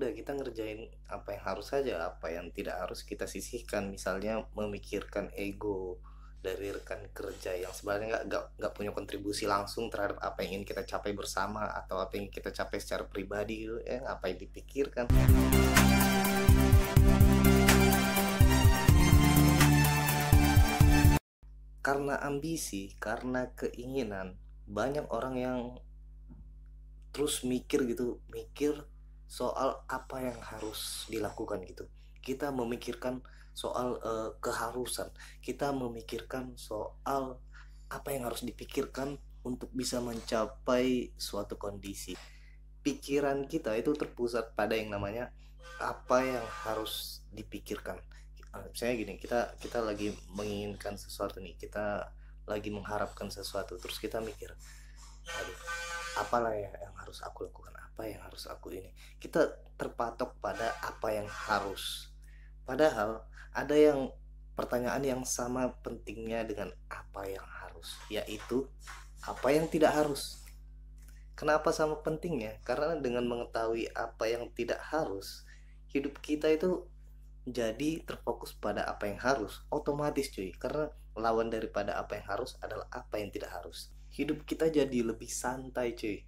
udah kita ngerjain apa yang harus saja apa yang tidak harus kita sisihkan misalnya memikirkan ego dari rekan kerja yang sebenarnya nggak nggak punya kontribusi langsung terhadap apa yang ingin kita capai bersama atau apa yang kita capai secara pribadi gitu ya yang dipikirkan karena ambisi karena keinginan banyak orang yang terus mikir gitu mikir soal apa yang harus dilakukan gitu kita memikirkan soal uh, keharusan kita memikirkan soal apa yang harus dipikirkan untuk bisa mencapai suatu kondisi pikiran kita itu terpusat pada yang namanya apa yang harus dipikirkan eh, misalnya gini kita kita lagi menginginkan sesuatu nih kita lagi mengharapkan sesuatu terus kita mikir aduh apalah ya yang harus aku lakukan apa yang harus aku ini kita terpatok pada apa yang harus padahal ada yang pertanyaan yang sama pentingnya dengan apa yang harus yaitu apa yang tidak harus kenapa sama pentingnya karena dengan mengetahui apa yang tidak harus hidup kita itu jadi terfokus pada apa yang harus otomatis cuy karena lawan daripada apa yang harus adalah apa yang tidak harus hidup kita jadi lebih santai cuy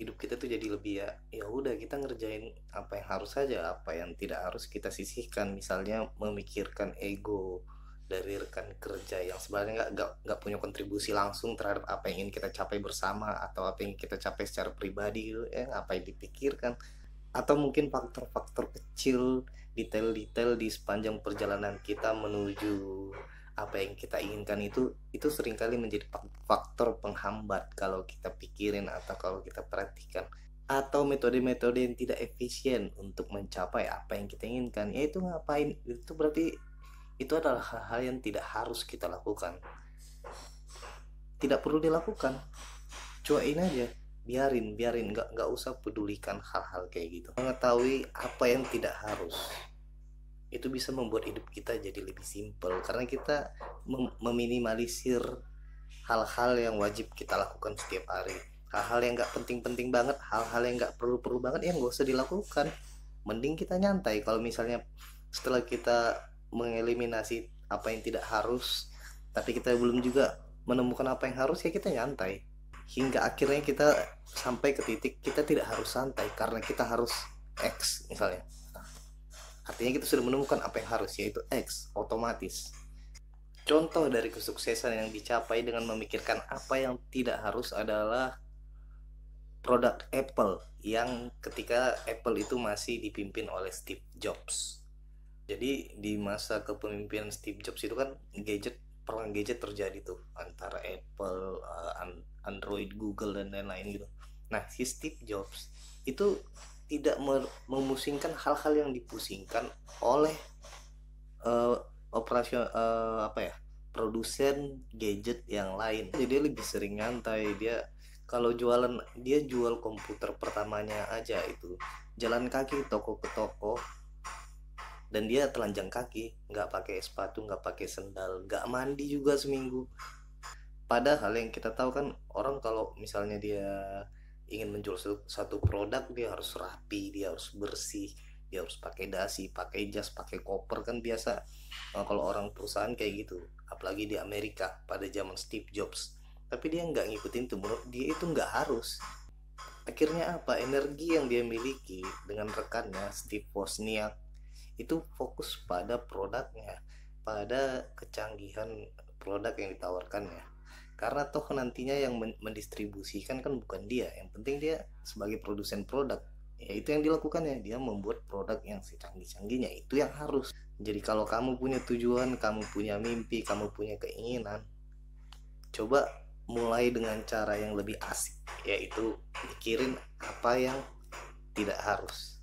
hidup kita tuh jadi lebih ya ya udah kita ngerjain apa yang harus saja apa yang tidak harus kita sisihkan misalnya memikirkan ego dari rekan kerja yang sebenarnya nggak nggak punya kontribusi langsung terhadap apa yang ingin kita capai bersama atau apa yang kita capai secara pribadi gitu ya apa yang dipikirkan atau mungkin faktor-faktor kecil detail-detail di sepanjang perjalanan kita menuju apa yang kita inginkan itu itu seringkali menjadi faktor penghambat kalau kita pikirin atau kalau kita perhatikan atau metode-metode yang tidak efisien untuk mencapai apa yang kita inginkan yaitu ngapain itu berarti itu adalah hal-hal yang tidak harus kita lakukan tidak perlu dilakukan cuain aja biarin biarin nggak nggak usah pedulikan hal-hal kayak gitu mengetahui apa yang tidak harus itu bisa membuat hidup kita jadi lebih simpel karena kita mem meminimalisir hal-hal yang wajib kita lakukan setiap hari hal-hal yang nggak penting-penting banget hal-hal yang nggak perlu-perlu banget yang gak usah dilakukan mending kita nyantai kalau misalnya setelah kita mengeliminasi apa yang tidak harus tapi kita belum juga menemukan apa yang harus ya kita nyantai hingga akhirnya kita sampai ke titik kita tidak harus santai karena kita harus X misalnya Artinya kita sudah menemukan apa yang harus, yaitu X, otomatis. Contoh dari kesuksesan yang dicapai dengan memikirkan apa yang tidak harus adalah produk Apple yang ketika Apple itu masih dipimpin oleh Steve Jobs. Jadi di masa kepemimpinan Steve Jobs itu kan gadget perang gadget terjadi tuh antara Apple, eh, Android, Google dan lain-lain gitu. Nah, si Steve Jobs itu tidak memusingkan hal-hal yang dipusingkan oleh uh, eh, operasional uh, eh, apa ya produsen gadget yang lain jadi lebih sering ngantai dia kalau jualan dia jual komputer pertamanya aja itu jalan kaki toko ke toko dan dia telanjang kaki nggak pakai sepatu nggak pakai sendal nggak mandi juga seminggu padahal yang kita tahu kan orang kalau misalnya dia ingin menjual satu, satu produk dia harus rapi dia harus bersih dia harus pakai dasi pakai jas pakai koper kan biasa nah, kalau orang perusahaan kayak gitu apalagi di Amerika pada zaman Steve Jobs tapi dia nggak ngikutin itu menurut dia itu nggak harus akhirnya apa energi yang dia miliki dengan rekannya Steve Wozniak itu fokus pada produknya pada kecanggihan produk yang ditawarkannya karena toh nantinya yang mendistribusikan kan bukan dia yang penting dia sebagai produsen produk ya itu yang dilakukannya dia membuat produk yang secanggih-canggihnya itu yang harus jadi kalau kamu punya tujuan kamu punya mimpi kamu punya keinginan coba mulai dengan cara yang lebih asik yaitu mikirin apa yang tidak harus